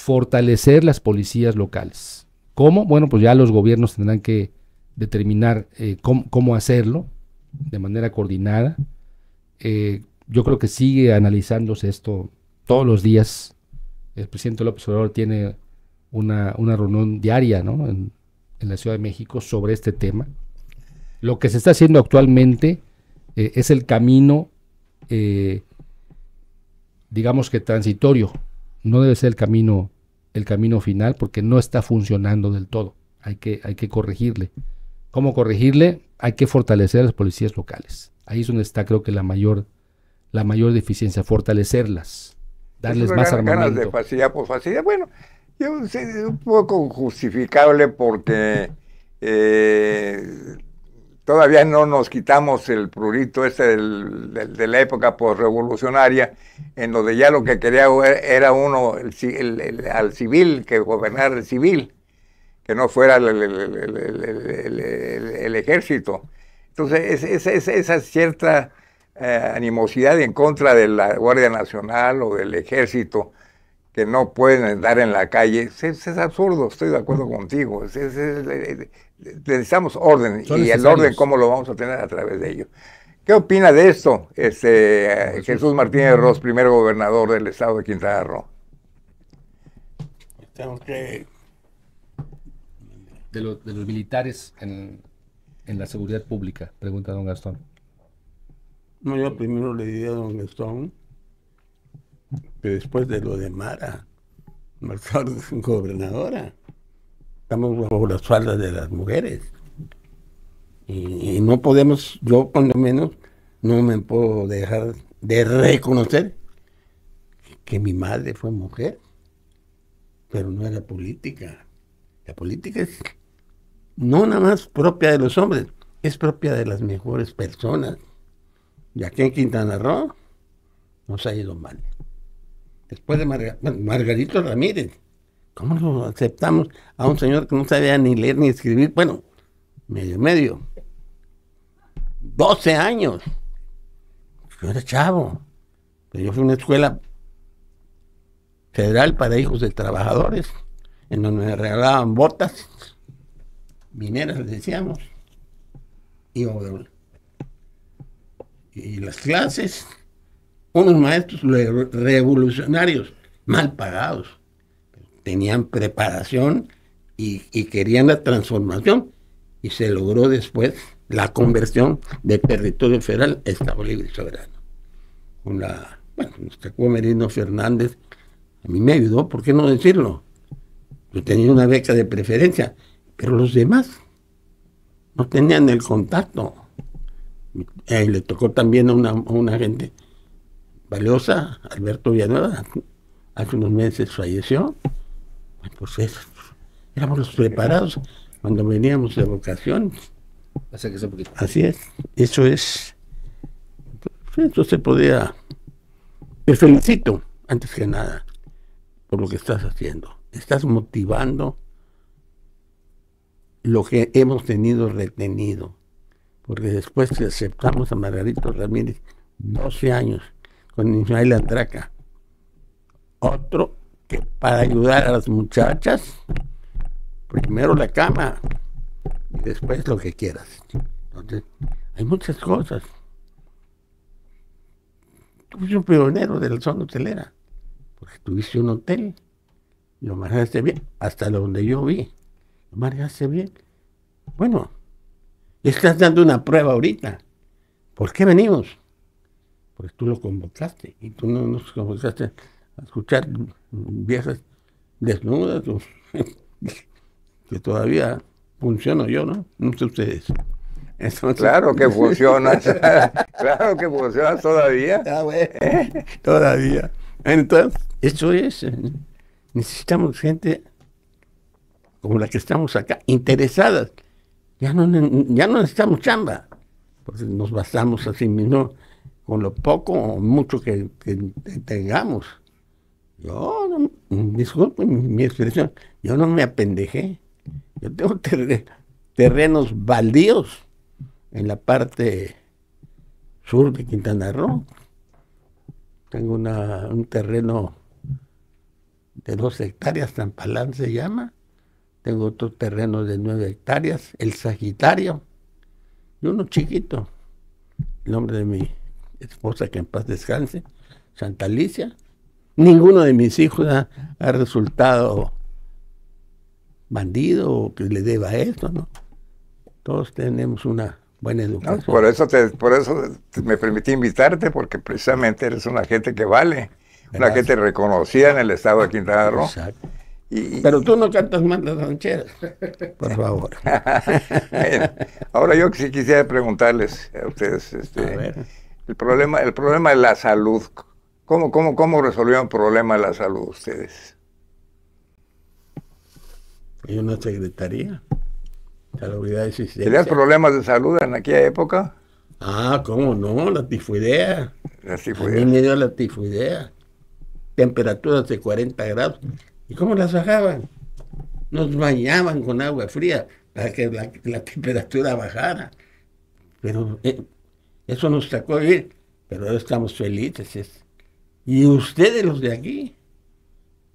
fortalecer las policías locales. ¿Cómo? Bueno, pues ya los gobiernos tendrán que determinar eh, cómo, hacerlo de manera coordinada. Eh, yo creo que sigue analizándose esto todos los días. El presidente López Obrador tiene una, reunión diaria en, la Ciudad de México sobre este tema. Lo que se está haciendo actualmente eh, es el camino, digamos que transitorio, no debe ser el camino, el camino final porque no está funcionando del todo. Hay que, hay que corregirle. ¿Cómo corregirle? Hay que fortalecer a las policías locales. Ahí es donde está creo que la mayor, la mayor deficiencia, fortalecerlas, darles más armamento. de facilidad por pues, facilidad. Bueno, yo un poco justificable porque eh, todavía no nos quitamos el prurito este de la época postrevolucionaria, en donde ya lo que quería era uno, al civil, que gobernara el civil, que no fuera el, ejército. Entonces, es, esa cierta eh, animosidad en contra de la Guardia Nacional o del ejército que no pueden andar en la calle, es, absurdo, estoy de acuerdo contigo necesitamos orden y el orden cómo lo vamos a tener a través de ello. ¿Qué opina de esto este, pues Jesús, Martínez Ross, primer gobernador del estado de Quintana Roo? que... De, los militares en, la seguridad pública, pregunta don Gastón. No, yo primero le diría a don Gastón que después de lo de Mara, es [LAUGHS] gobernadora, estamos bajo las faldas de las mujeres. Y, no podemos, yo por lo menos, no me puedo dejar de reconocer que mi madre fue mujer, pero no era política. La política es no nada más propia de los hombres, es propia de las mejores personas. Y aquí en Quintana Roo nos ha ido mal. Después de Margarito Ramírez, ¿Cómo lo aceptamos a un señor que no sabía ni leer ni escribir? Bueno, medio, medio. 12 años. Yo era chavo. yo fui a una escuela federal para hijos de trabajadores, en donde me regalaban botas, mineras, les decíamos, Y las clases, unos maestros revolucionarios, mal pagados tenían preparación y, querían la transformación y se logró después la conversión de territorio federal a Estado Libre y Soberano. Con la, bueno, Fernández a mí me ayudó, ¿por qué no decirlo? Yo tenía una beca de preferencia, pero los demás no tenían el contacto. y le tocó también una, a una gente valiosa, Alberto Villanueva, hace unos meses falleció, pues eso, éramos los preparados cuando veníamos de vocación. Así es, eso es. Pues, eso se podía. Te felicito, antes que nada, por lo que estás haciendo. Estás motivando lo que hemos tenido retenido. Porque después que aceptamos a Margarito Ramírez, 12 años, con Ismael Andraca, otro que para ayudar a las muchachas, primero la cama y después lo que quieras. Entonces, hay muchas cosas. Tú fuiste un pionero de la zona hotelera, porque tuviste un hotel y lo manejaste bien, hasta donde yo vi. Lo manejaste bien. Bueno, estás dando una prueba ahorita. ¿Por qué venimos? Porque tú lo convocaste y tú no nos convocaste a escuchar viejas desnudas, [LAUGHS] que todavía funciona yo, ¿no? No sé ustedes. claro que [LAUGHS] funciona, claro que funciona todavía. Ah, todavía. Entonces, eso es, eh, necesitamos gente como la que estamos acá, interesadas. Ya no, ya no necesitamos chamba, porque nos basamos así mismo con lo poco o mucho que tengamos. Yo, no, mi expresión, yo no me apendejé. Yo tengo terrenos baldíos en la parte sur de Quintana Roo. Tengo un terreno de dos hectáreas, Tampalán se llama. Tengo otro terreno de nueve hectáreas, el Sagitario. Y uno chiquito, el nombre de mi esposa que en paz descanse, Santa Alicia. Ninguno de mis hijos ha, resultado bandido o que le deba esto, ¿no? Todos tenemos una buena educación. por eso, por eso me permití invitarte, porque precisamente eres una gente que vale, una gente reconocida en el estado de Quintana Roo. Exacto. Pero tú no cantas más las rancheras, por favor. [LAUGHS] ahora yo sí quisiera preguntarles a ustedes, este, el, problema, el problema de la salud, ¿Cómo, cómo, cómo resolvieron el problema de la salud ustedes? Hay una secretaría. ¿Tenían problemas de salud en aquella época? Ah, ¿cómo no? La tifoidea. La tifoidea. me dio la tifoidea. Temperaturas de 40 grados. ¿Y cómo las bajaban? Nos bañaban con agua fría para que la, temperatura bajara. Pero eh, eso nos sacó vivir. Pero ahora estamos felices. Y ustedes los de aquí,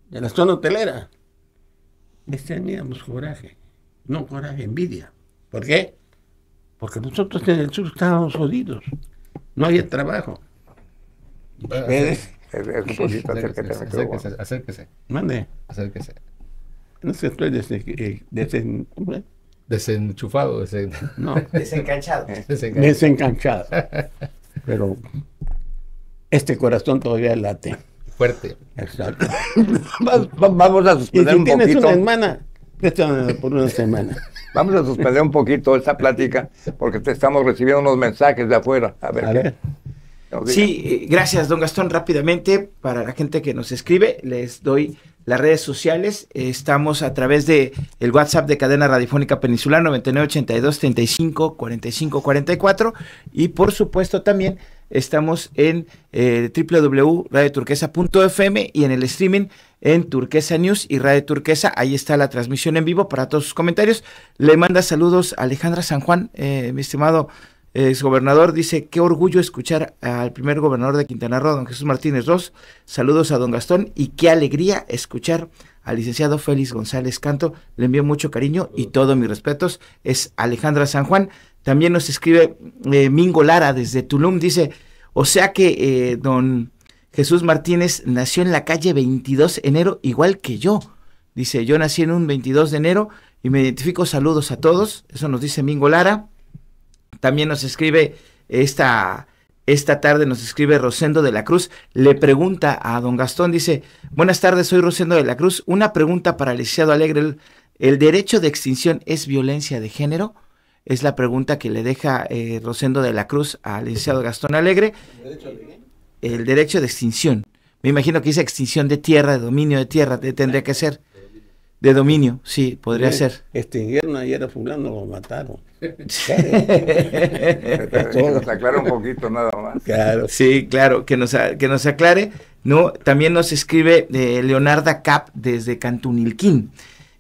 de la zona hotelera, teníamos coraje. No coraje, envidia. ¿Por qué? Porque nosotros en el sur estábamos jodidos. No había trabajo. Acérquese, acérquese, Mande. Acérquese. No sé, estoy eh, desenchufado, no. desencanchado. desencanchado. desencanchado. [LAUGHS] Pero este corazón todavía late. Fuerte. Exacto. [LAUGHS] Vamos a suspender un poquito. tienes una eh, por una semana. Vamos a suspender un poquito esta plática porque te estamos recibiendo unos mensajes de afuera. A ver. Sí, eh, gracias, don Gastón. Rápidamente, para la gente que nos escribe, les doy las redes sociales. Eh, estamos a través de el WhatsApp de Cadena Radiofónica Peninsular 9982 35 45 44 y por supuesto también Estamos en eh, www.radioturquesa.fm y en el streaming en Turquesa News y Radio Turquesa. Ahí está la transmisión en vivo para todos sus comentarios. Le manda saludos a Alejandra San Juan, eh, mi estimado eh, exgobernador. Dice, qué orgullo escuchar al primer gobernador de Quintana Roo, don Jesús Martínez Ross. Saludos a don Gastón y qué alegría escuchar al licenciado Félix González Canto. Le envío mucho cariño y todos mis respetos. Es Alejandra San Juan. También nos escribe eh, Mingo Lara desde Tulum, dice, o sea que eh, don Jesús Martínez nació en la calle 22 de enero, igual que yo. Dice, yo nací en un 22 de enero y me identifico, saludos a todos. Eso nos dice Mingo Lara. También nos escribe esta, esta tarde, nos escribe Rosendo de la Cruz. Le pregunta a don Gastón, dice, buenas tardes, soy Rosendo de la Cruz. Una pregunta para el Alegre. el derecho de extinción es violencia de género? Es la pregunta que le deja eh, Rosendo de la Cruz al licenciado Gastón Alegre. El derecho de extinción. Me imagino que dice extinción de tierra, de dominio de tierra, tendría que ser. De dominio, sí, podría ser. Extinguieron ayer a fulano, lo mataron. [LAUGHS] que nos un poquito nada más. Claro. Sí, claro, que nos, que nos aclare. No, también nos escribe eh, Leonarda Cap desde Cantunilquín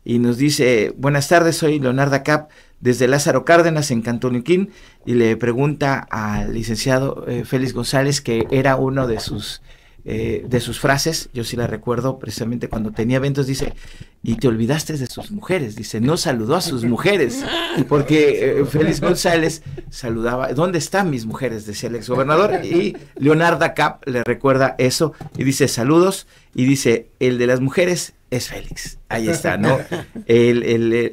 y nos dice, buenas tardes, soy Leonarda Cap, desde Lázaro Cárdenas en Cantoniquín y le pregunta al licenciado eh, Félix González, que era uno de sus eh, de sus frases, yo sí la recuerdo precisamente cuando tenía eventos, dice, y te olvidaste de sus mujeres, dice, no saludó a sus mujeres, porque eh, Félix González saludaba, ¿dónde están mis mujeres? decía el exgobernador, y Leonardo Cap le recuerda eso, y dice, saludos, y dice, el de las mujeres es Félix. Ahí está, ¿no? El,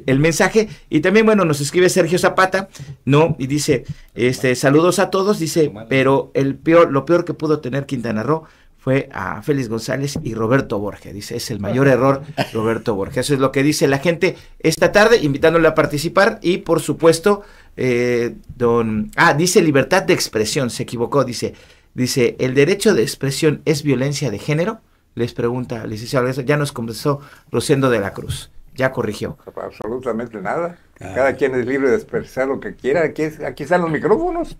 el, mensaje. Y también, bueno, nos escribe Sergio Zapata, ¿no? Y dice, este, saludos a todos, dice, pero el peor, lo peor que pudo tener Quintana Roo fue a Félix González y Roberto Borges. Dice, es el mayor error Roberto Borges. Eso es lo que dice la gente esta tarde, invitándole a participar y por supuesto, eh, don... Ah, dice libertad de expresión, se equivocó, dice, dice, ¿el derecho de expresión es violencia de género? Les pregunta, licenciado, ya nos conversó Rosendo de la Cruz, ya corrigió. Absolutamente nada. Ah. Cada quien es libre de expresar lo que quiera. Aquí, aquí están los micrófonos.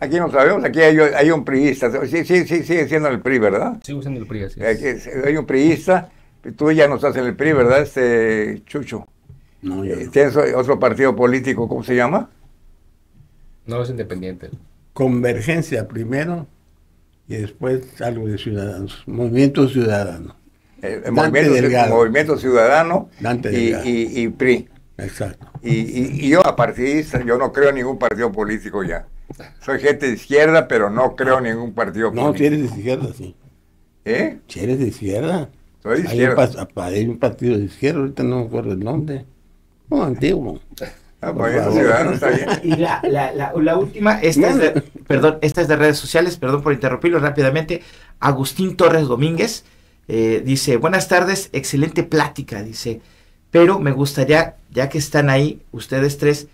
Aquí no sabemos, aquí hay, un priista. Sí, sí, sigue siendo el PRI, ¿verdad? Sigo siendo el PRI, así es. Hay un priista, tú ya no estás en el PRI, ¿verdad, este Chucho? No, yo no. ¿Tienes otro partido político, cómo se llama? No, es independiente. Convergencia primero y después algo de Ciudadanos, Movimiento Ciudadano. Eh, eh, movimiento, Ciudadano y, PRI. Exacto. Y, yo a partir, yo no creo en ningún partido político ya. Soy gente de izquierda, pero no creo en ningún partido político. No, si eres de izquierda, sí. ¿Eh? Si de izquierda. Soy de izquierda. Hay un, partido de izquierda, ahorita no me acuerdo el nombre. No, antiguo. Ah, ciudadano está bien. Y la, la, la, última, esta es, de, perdón, esta es de redes sociales, perdón por interrumpirlo rápidamente. Agustín Torres Domínguez eh, dice, buenas tardes, excelente plática, dice, pero me gustaría, ya que están ahí ustedes tres,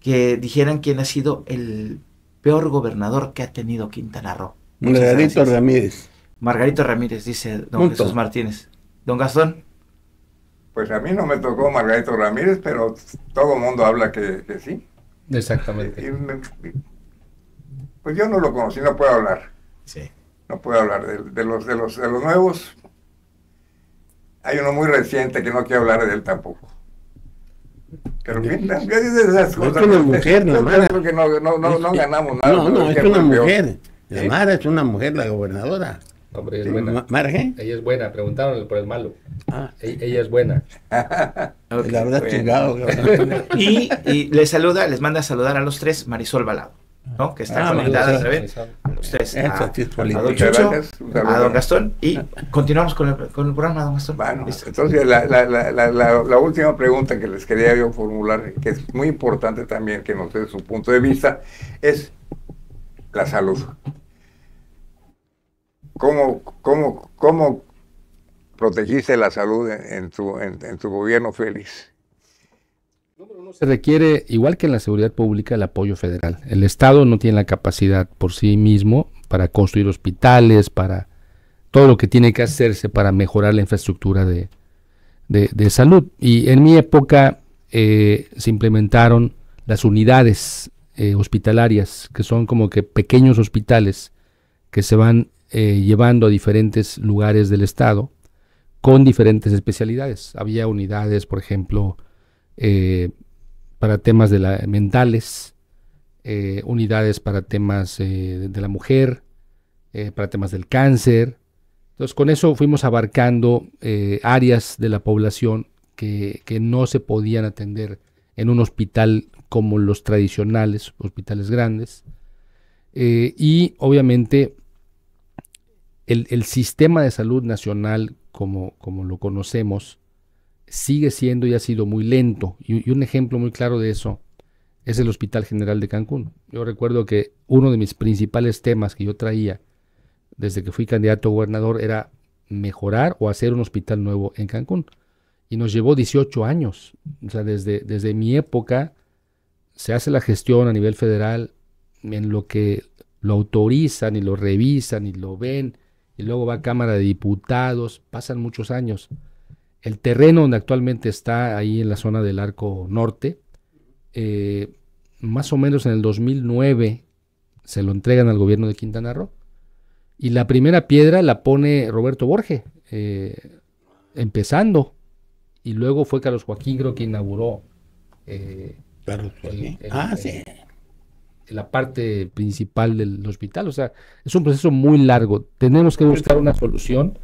que dijeran quién ha sido el peor gobernador que ha tenido Quintana Roo. Margarito Ramírez. Margarito Ramírez, dice don Jesús Martínez. Don Gastón. Pues a mí no me tocó Margarito Ramírez, pero todo el mundo habla que, sí. Exactamente. pues yo no lo conocí, no puedo hablar. Sí. No puedo hablar de, los, de, los, de los nuevos. Hay uno muy reciente que no quiero hablar de él tampoco. Pero ¿qué, dices esas cosas? Es una [LAUGHS] mujer, la no, no, no, es una mujer. La es una mujer, la gobernadora. Hombre, ella es buena. ¿Marge? Ella es buena, preguntaron por el malo. Ah. E, ella, es buena. [LAUGHS] La verdad, chingado. [LAUGHS] y, y les saluda, les manda a saludar a los tres Marisol Balado que están aumentadas ah, conectada ustedes a, don Chucho, a don Gastón y ah. continuamos con el, con el programa, don Gastón. Bueno, entonces la, la, la, la, última pregunta que les quería yo formular, que es muy importante también que nos dé su punto de vista, es la salud. ¿Cómo, cómo, cómo protegiste la salud en, tu, en, en tu gobierno, Félix? se requiere, igual que en la seguridad pública, el apoyo federal. El Estado no tiene la capacidad por sí mismo para construir hospitales, para todo lo que tiene que hacerse para mejorar la infraestructura de, salud. Y en mi época eh, se implementaron las unidades eh, hospitalarias, que son como que pequeños hospitales que se van eh, llevando a diferentes lugares del estado con diferentes especialidades. Había unidades, por ejemplo, para temas de la, mentales, eh, unidades para temas eh, de la mujer, eh, para temas del cáncer. Entonces con eso fuimos abarcando áreas de la población que, no se podían atender en un hospital como los tradicionales, hospitales grandes. y obviamente el, el, sistema de salud nacional como, como lo conocemos, sigue siendo y ha sido muy lento. Y, un ejemplo muy claro de eso es el Hospital General de Cancún. Yo recuerdo que uno de mis principales temas que yo traía desde que fui candidato a gobernador era mejorar o hacer un hospital nuevo en Cancún. Y nos llevó 18 años. O sea, desde, desde mi época se hace la gestión a nivel federal en lo que lo autorizan y lo revisan y lo ven y luego va a Cámara de Diputados, pasan muchos años el terreno donde actualmente está, ahí en la zona del Arco Norte, eh, más o menos en el 2009 se lo entregan al gobierno de Quintana Roo. Y la primera piedra la pone Roberto Borges, eh, empezando. Y luego fue Carlos Joaquín, creo que inauguró. Eh, ah, La parte principal del hospital. O sea, es un proceso muy largo. Tenemos que buscar una solución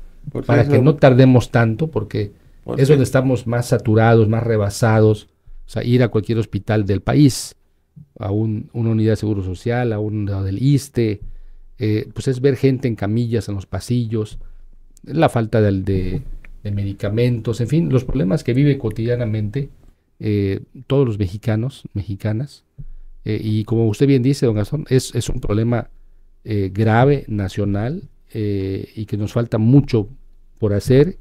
para que no tardemos tanto, porque es donde estamos más saturados, más rebasados. O sea, ir a cualquier hospital del país, a una unidad de seguro social, a una del ISTE, eh, pues es ver gente en camillas, en los pasillos, la falta de, medicamentos, en fin, los problemas que vive cotidianamente eh, todos los mexicanos, mexicanas. Eh, y como usted bien dice, don Gastón, es, es un problema grave, nacional, y que nos falta mucho por hacer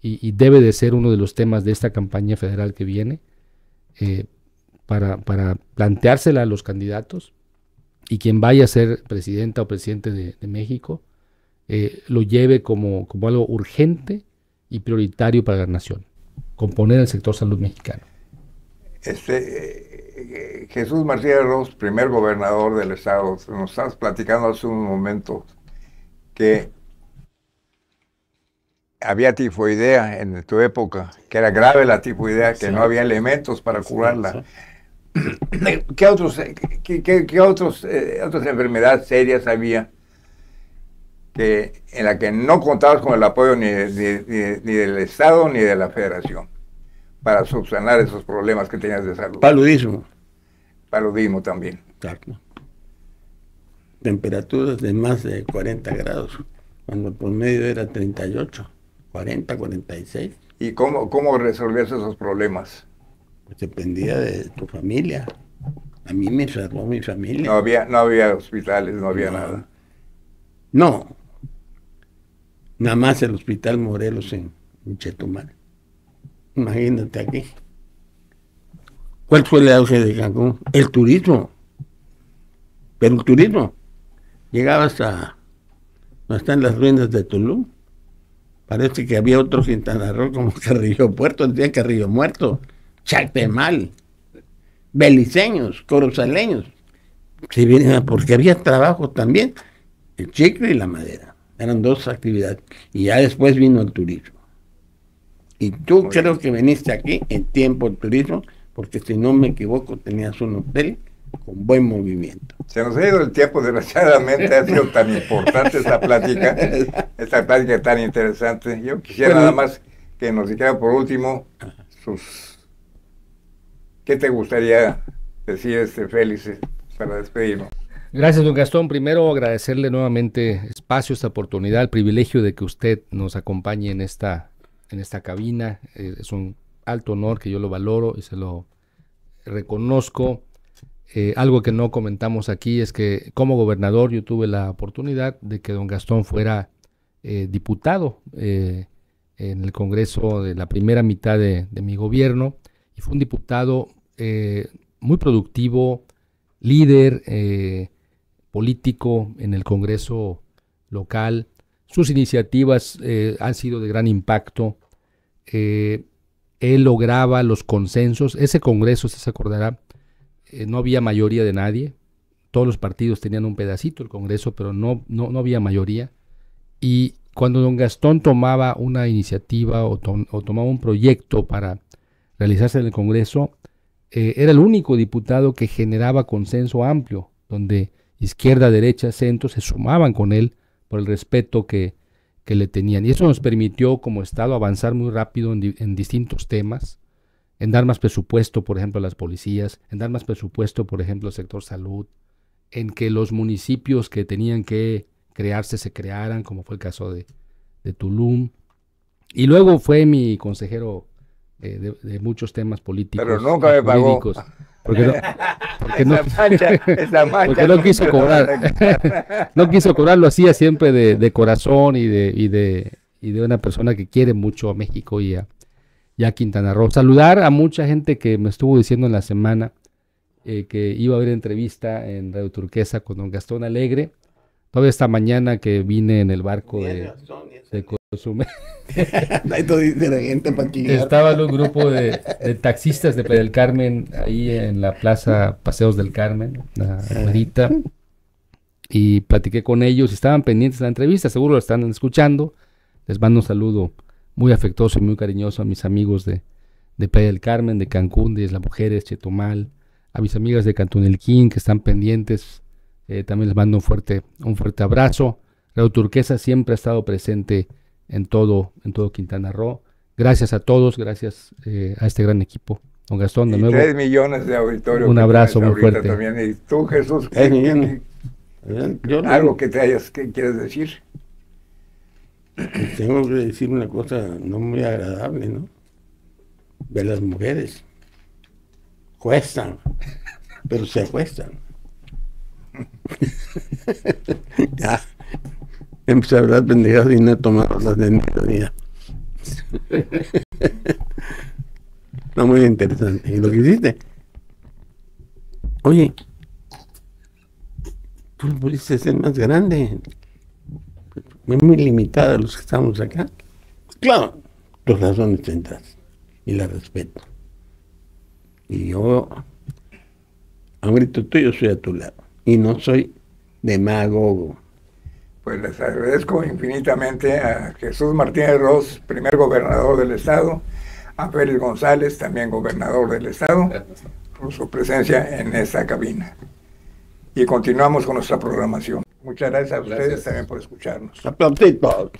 y, debe de ser uno de los temas de esta campaña federal que viene eh, para, para, planteársela a los candidatos y quien vaya a ser presidenta o presidente de, México eh, lo lleve como, algo urgente y prioritario para la nación, componer el sector salud mexicano. Este, eh, Jesús Martínez Ross, primer gobernador del estado, nos estás platicando hace un momento que había tifoidea en tu época, que era grave la tifoidea, que no había elementos para curarla. [CLEARS THROAT] ¿Qué, otros, eh, qué, otros, eh, otras enfermedades serias había en la que no contabas con el apoyo ni, ni, del Estado ni de la Federación para subsanar esos problemas que tenías de salud? Paludismo. Paludismo también. Exacto. Temperaturas de más de 40 grados, cuando por medio era 38 40, 46. ¿Y cómo, cómo resolvías esos problemas? Pues dependía de tu familia. A mí me salvó mi familia. No había, no había hospitales, no había nada. No. Nada más el hospital Morelos en, en Chetumal. Imagínate aquí. ¿Cuál fue el auge de Cancún? El turismo. Pero el turismo. Llegabas a... No están las ruinas de Tulum Parece que había otro Quintana como [LAUGHS] Carrillo Puerto, el día Carrillo Muerto, Chaltemal, Beliceños, Corozaleños. Ah, porque había trabajo también, el chicle y la madera. Eran dos actividades. Y ya después vino el turismo. Y tú creo que viniste aquí en tiempo del turismo, porque si no me equivoco tenías un hotel con buen movimiento. Se nos ha ido el tiempo, desgraciadamente ha sido tan importante esta plática, [LAUGHS] esta plática tan interesante. Yo quisiera nada más que nos dijera por último sus... ¿Qué te gustaría decir, este Félix, para despedirnos? Gracias, don Gastón. Primero agradecerle nuevamente espacio, esta oportunidad, el privilegio de que usted nos acompañe en esta, en esta cabina. Eh, es un alto honor que yo lo valoro y se lo reconozco eh, algo que no comentamos aquí es que como gobernador yo tuve la oportunidad de que don Gastón fuera eh, diputado eh, en el Congreso de la primera mitad de, de mi gobierno y fue un diputado muy productivo, líder político en el Congreso local. Sus iniciativas han sido de gran impacto. él lograba los consensos. Ese Congreso, se acordará, eh, no había mayoría de nadie, todos los partidos tenían un pedacito el Congreso, pero no, no, había mayoría. Y cuando don Gastón tomaba una iniciativa o, tomaba un proyecto para realizarse en el Congreso, eh, era el único diputado que generaba consenso amplio, donde izquierda, derecha, centro se sumaban con él por el respeto que, le tenían. Y eso nos permitió como Estado avanzar muy rápido en distintos temas en dar más presupuesto, por ejemplo, a las policías, en dar más presupuesto, por ejemplo, al sector salud, en que los municipios que tenían que crearse se crearan, como fue el caso de, Tulum. Y luego fue mi consejero eh, de, muchos temas políticos. Pero nunca me pagó. Porque no, porque, no, [LAUGHS] mancha, [LAUGHS] porque no, quiso [LAUGHS] cobrar. no quiso cobrar, lo hacía siempre de, corazón y de, de, y de una persona que quiere mucho a México y a, ya Quintana Roo. Saludar a mucha gente que me estuvo diciendo en la semana eh, que iba a haber entrevista en Radio Turquesa con don Gastón Alegre. toda esta mañana que vine en el barco de, de [LAUGHS] un grupo de, taxistas de Pedro del Carmen ahí en la plaza Paseos del Carmen, la Marita, ah. Y platiqué con ellos estaban pendientes de la entrevista, seguro lo están escuchando. Les mando un saludo muy afectuoso y muy cariñoso a mis amigos de, de del Carmen, de Cancún, de Isla Mujeres, Chetumal, a mis amigas de Cantunelquín que están pendientes. Eh, también les mando un fuerte, un fuerte abrazo. La Turquesa siempre ha estado presente en todo, en todo Quintana Roo. Gracias a todos, gracias eh, a este gran equipo. Don Gastón, de nuevo. Tres millones de auditorio. Un abrazo muy fuerte. Y tú, Jesús, algo que te hayas, que quieres decir? [CLEARS THROAT] tengo que decir una cosa no muy agradable, ¿no? De las mujeres. Cuestan, pero se acuestan. [LAUGHS] ya. Empecé a hablar pendejado y no he tomado las de mi vida. [LAUGHS] no, muy interesante. ¿Y lo que hiciste? Oye, tú pudiste ser más grande muy limitada los que estamos acá. Claro, tus razones tendrás y la respeto. Y yo, ahorita tú yo soy a tu lado y no soy demagogo. Pues les agradezco infinitamente a Jesús Martínez Ross, primer gobernador del Estado, a Félix González, también gobernador del Estado, por su presencia en esta cabina. Y continuamos con nuestra programación. Muchas gracias a ustedes también por escucharnos. Aplauditos.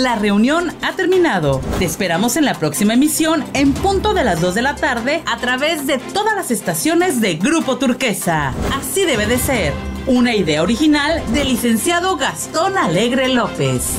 La reunión ha terminado. Te esperamos en la próxima emisión en punto de las 2 de la tarde a través de todas las estaciones de Grupo Turquesa. Así debe de ser. Una idea original del licenciado Gastón Alegre López.